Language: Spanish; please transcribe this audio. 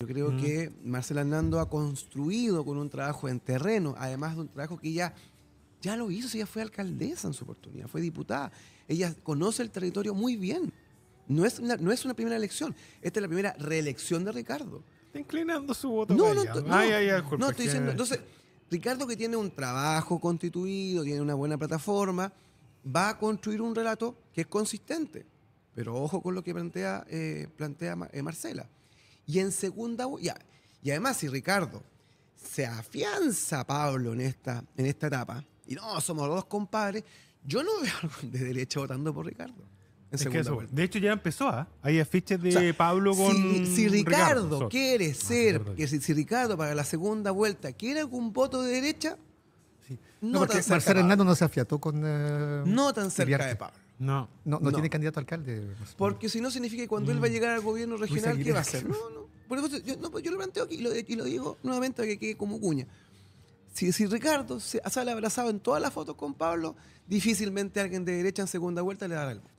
Yo creo mm. que Marcela Hernando ha construido con un trabajo en terreno, además de un trabajo que ella ya lo hizo, ella fue alcaldesa en su oportunidad, fue diputada. Ella conoce el territorio muy bien. No es una, no es una primera elección, esta es la primera reelección de Ricardo. Está inclinando su voto. No, no, no, ay, ay, no, estoy diciendo. Entonces, Ricardo, que tiene un trabajo constituido, tiene una buena plataforma, va a construir un relato que es consistente. Pero ojo con lo que plantea, eh, plantea eh, Marcela. Y en segunda, ya. Y además, si Ricardo se afianza a Pablo en esta, en esta etapa, y no, somos los dos compadres, yo no veo algo de derecha votando por Ricardo. de hecho, ya empezó. ¿eh? Hay afiches de Pablo con. Si, ah, si Ricardo, quiere ser, que si, Ricardo para la segunda vuelta quiere algún voto de derecha, no, porque tan Marcelo Hernández no se afiató con. Eh, no tan cerca de Pablo. No. No, tiene candidato a alcalde. Porque si no significa que cuando él va a mm. llegar al gobierno regional, ¿qué va a hacer? Por yo, lo planteo aquí y lo, digo nuevamente para que quede como cuña. Si, Ricardo se sale abrazado en todas las fotos con Pablo, difícilmente alguien de derecha en segunda vuelta le dará algo.